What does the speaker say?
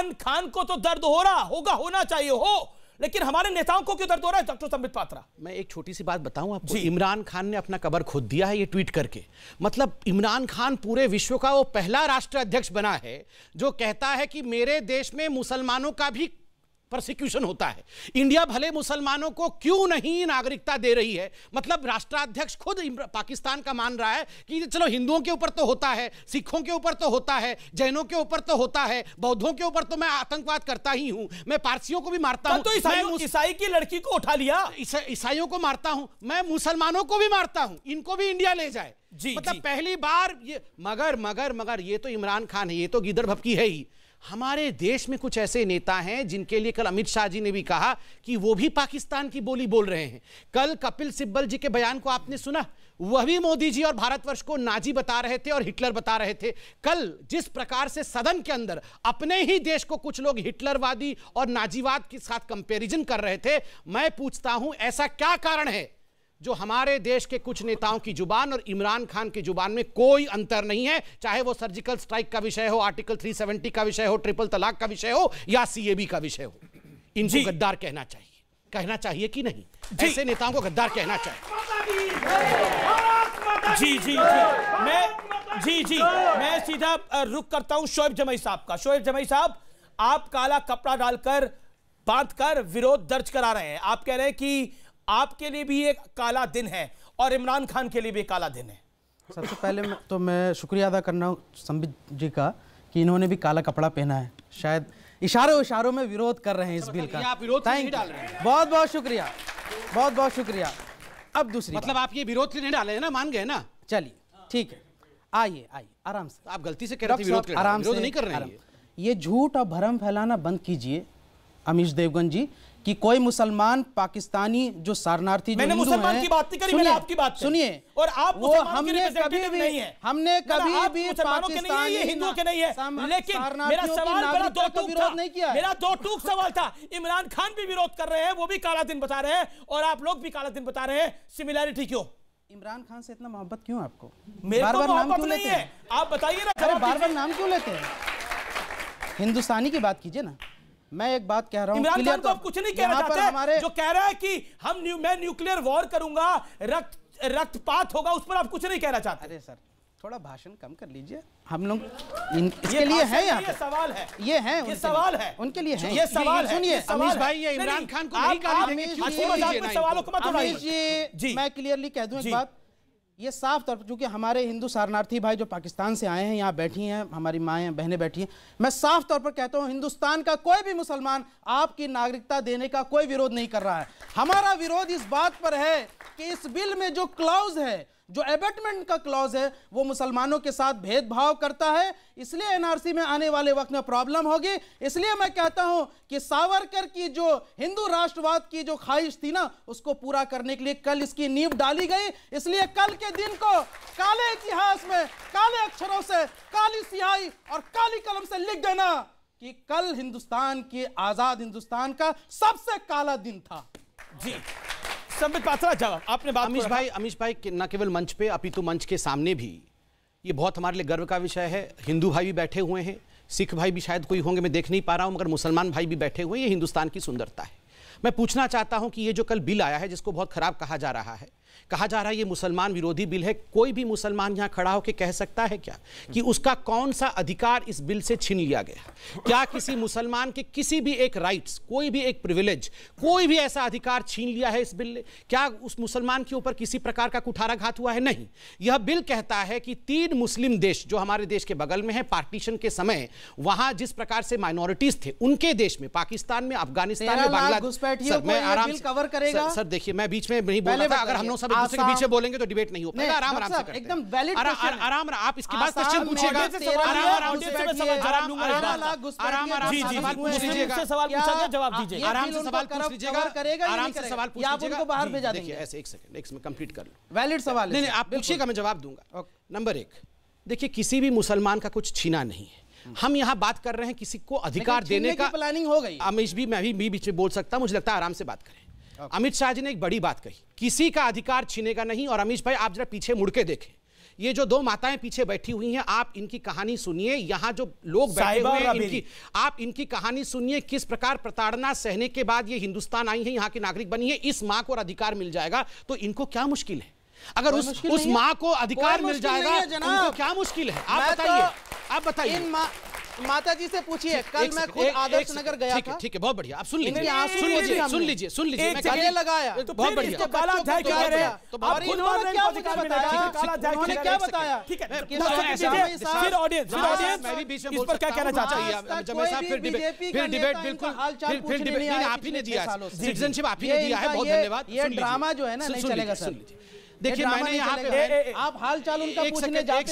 इमरान खान को तो दर्द हो रहा होगा होना चाहिए हो लेकिन हमारे नेताओं को क्यों दर्द हो रहा है डॉक्टर संबित पात्रा मैं एक छोटी सी बात बताऊं आपको इमरान खान ने अपना कबर खुद दिया है ये ट्वीट करके मतलब इमरान खान पूरे विश्व का वो पहला राष्ट्र अध्यक्ष बना है जो कहता है कि मेरे देश में मुसलमानों का भी प्रोसिक्यूशन होता है इंडिया भले मुसलमानों को क्यों नहीं नागरिकता दे रही है मतलब राष्ट्राध्यक्ष खुद पाकिस्तान का मान रहा है कि चलो हिंदुओं के ऊपर तो होता है सिखों के ऊपर तो होता है जैनों के ऊपर तो होता है बौद्धों के ऊपर तो मैं आतंकवाद करता ही हूं मैं पारसियों को भी मारता हूं तो ईसाई की लड़की को उठा लिया ईसाइयों को मारता हूं मैं मुसलमानों को भी मारता हूं इनको भी इंडिया ले जाए जी मतलब पहली बार ये मगर मगर मगर ये तो इमरान खान है ये तो गिदर भपकी है ही हमारे देश में कुछ ऐसे नेता हैं जिनके लिए कल अमित शाह जी ने भी कहा कि वो भी पाकिस्तान की बोली बोल रहे हैं कल कपिल सिब्बल जी के बयान को आपने सुना वह भी मोदी जी और भारतवर्ष को नाजी बता रहे थे और हिटलर बता रहे थे कल जिस प्रकार से सदन के अंदर अपने ही देश को कुछ लोग हिटलरवादी और नाजीवाद के साथ कंपेरिजन कर रहे थे मैं पूछता हूं ऐसा क्या कारण है जो हमारे देश के कुछ नेताओं की जुबान और इमरान खान की जुबान में कोई अंतर नहीं है चाहे वो सर्जिकल स्ट्राइक का विषय हो आर्टिकल 370 का विषय हो ट्रिपल तलाक का विषय हो या सीएबी का विषय हो इनको गद्दार कहना चाहिए कहना चाहिए कि नहीं ऐसे नेताओं को गद्दार कहना चाहिए जी जी जी मैं जी जी मैं सीधा रुक करता हूं शोएब जमई साहब का शोएब जमई साहब आप काला कपड़ा डालकर बांधकर विरोध दर्ज करा रहे हैं आप कह रहे हैं कि आपके लिए भी एक काला दिन है और इमरान खान के लिए भी काला दिन है सबसे पहले तो मैं शुक्रिया अदा करना हूँ संबित जी का कि इन्होंने भी काला कपड़ा पहना है शायद इशारों इशारों में विरोध कर रहे हैं इस अच्छा, बिल मतलब का आप विरोध नहीं डाल रहे हैं बहुत बहुत शुक्रिया बहुत बहुत शुक्रिया अब दूसरी मतलब आप ये विरोध नहीं डाले हैं ना मान गए ना चलिए ठीक है आइए आइए आराम से आप गलती से कह रहे विरोध आराम से नहीं कर रहे ये झूठ और भरम फैलाना बंद कीजिए अमीश देवगन जी कि कोई मुसलमान पाकिस्तानी जो शरणार्थी मैंने मुसलमान की बात नहीं करी मैंने आपकी बात सुनिए और आप वो हमने कभी भी नहीं है हमने कभी भी है ये हिंदुओं के नहीं है लेकिन मेरा सवाल बड़ा दो टूक विरोध नहीं किया मेरा दो टूक सवाल था इमरान खान भी विरोध कर रहे हैं वो भी काला दिन बता रहे हैं और आप लोग भी काला दिन बता रहे हैं सिमिलैरिटी क्यों इमरान खान से इतना मोहब्बत क्यों आपको बार बार नाम क्यों लेते हैं आप बताइए ना बार बार नाम क्यों लेते हैं हिंदुस्तानी की बात कीजिए ना मैं एक बात कह रहा हूँ इमरान खान को आप कुछ नहीं कहना चाहते हमारे... जो कह रहा है कि हम न्यू, मैं न्यूक्लियर वॉर करूंगा रक्त रक्तपात होगा उस पर आप कुछ नहीं कहना चाहते अरे सर थोड़ा भाषण कम कर लीजिए हम लोग इसके लिए है यहाँ पे सवाल है ये है ये सवाल है उनके लिए है ये सवाल सुनिए अमीश भाई ये इमरान खान को नहीं सवालों को मत जी मैं क्लियरली कह दू एक बात ये साफ तौर पर चूँकि हमारे हिंदू शरणार्थी भाई जो पाकिस्तान से आए हैं यहाँ बैठी हैं हमारी माएँ बहनें बैठी हैं मैं साफ तौर पर कहता हूँ हिंदुस्तान का कोई भी मुसलमान आपकी नागरिकता देने का कोई विरोध नहीं कर रहा है हमारा विरोध इस बात पर है कि इस बिल में जो क्लाउज है जो एबेटमेंट का क्लॉज है वो मुसलमानों के साथ भेदभाव करता है इसलिए एनआरसी में आने वाले वक्त में प्रॉब्लम होगी इसलिए मैं कहता हूं कि सावरकर की जो हिंदू राष्ट्रवाद की जो ख्वाहिश थी ना उसको पूरा करने के लिए कल इसकी नींव डाली गई इसलिए कल के दिन को काले इतिहास में काले अक्षरों से काली सियाही और काली कलम से लिख देना कि कल हिंदुस्तान के आजाद हिंदुस्तान का सबसे काला दिन था जी संबित पात्रा जवाब आपने बात अमीश भाई अमीश भाई न केवल मंच पे अपितु मंच के सामने भी ये बहुत हमारे लिए गर्व का विषय है हिंदू भाई भी बैठे हुए हैं सिख भाई भी शायद कोई होंगे मैं देख नहीं पा रहा हूँ मगर मुसलमान भाई भी बैठे हुए हैं ये हिंदुस्तान की सुंदरता है मैं पूछना चाहता हूँ कि ये जो कल बिल आया है जिसको बहुत खराब कहा जा रहा है कहा जा रहा है ये मुसलमान विरोधी बिल है कोई भी मुसलमान यहां खड़ा होकर कह सकता है क्या कि उसका कौन सा अधिकार इस बिल से छीन लिया गया क्या किसी मुसलमान के किसी भी एक राइट्स कोई भी एक प्रिविलेज कोई भी ऐसा अधिकार छीन लिया है इस बिल ने क्या उस मुसलमान के ऊपर किसी प्रकार का कुठाराघात हुआ है नहीं यह बिल कहता है कि तीन मुस्लिम देश जो हमारे देश के बगल में है पार्टीशन के समय वहां जिस प्रकार से माइनॉरिटीज थे उनके देश में पाकिस्तान में अफगानिस्तान में बांग्लादेश मैं आराम कवर करेगा सर देखिए मैं बीच में नहीं बोला अगर हम सब एक दूसरे के पीछे बोलेंगे तो डिबेट नहीं हो पाएगा आप इसके बाद क्वेश्चन पूछेगा जवाब दीजिए आराम से सवाल पूछ लीजिएगा आराम से सवाल बाहर भेजा ऐसे एक सेकंड कंप्लीट कर लो वैलिड सवाल नहीं आप पूछिएगा मैं जवाब दूंगा नंबर एक देखिए किसी भी मुसलमान का कुछ छीना नहीं है हम यहाँ बात कर रहे हैं किसी को अधिकार देने का प्लानिंग हो गई अमीश भी मैं भी बीच में बोल सकता मुझे लगता है आराम से बात करें अमित शाह जी ने एक बड़ी बात कही किसी का अधिकार छीनेगा नहीं और अमित भाई आप जरा पीछे मुड़ के देखें ये जो दो माताएं पीछे बैठी हुई हैं आप इनकी कहानी सुनिए यहाँ जो लोग बैठे हुए हैं इनकी आप इनकी कहानी सुनिए किस प्रकार प्रताड़ना सहने के बाद ये हिंदुस्तान आई है यहाँ की नागरिक बनी है इस माँ को अधिकार मिल जाएगा तो इनको क्या मुश्किल है अगर उस उस माँ को अधिकार मिल जाएगा क्या मुश्किल है आप तो बताइए आप बताइए माता जी से पूछिए कल मैं खुद आदर्श नगर गया था ठीक है बहुत बढ़िया आप सुन लीजिए सुन लीजिए सुन लीजिए सुन लीजिए मैं काले लगाया तो बहुत बढ़िया काला अध्याय तो क्या रहे तो हमारे इन्होंने क्या बताया काला अध्याय उन्होंने क्या बताया ठीक है फिर ऑडियंस फिर ऑडियंस मैं भी बीच में बोल इस हूं क्या कहना चाहता हूं जमे साहब फिर डिबेट फिर डिबेट बिल्कुल फिर फिर डिबेट नहीं आप ही ने दिया सिटीजनशिप आप ही ने दिया है बहुत धन्यवाद ये ड्रामा जो है ना नहीं चलेगा सर देखिए मैंने यहां पे आप हाल चाल उनका पूछने जाते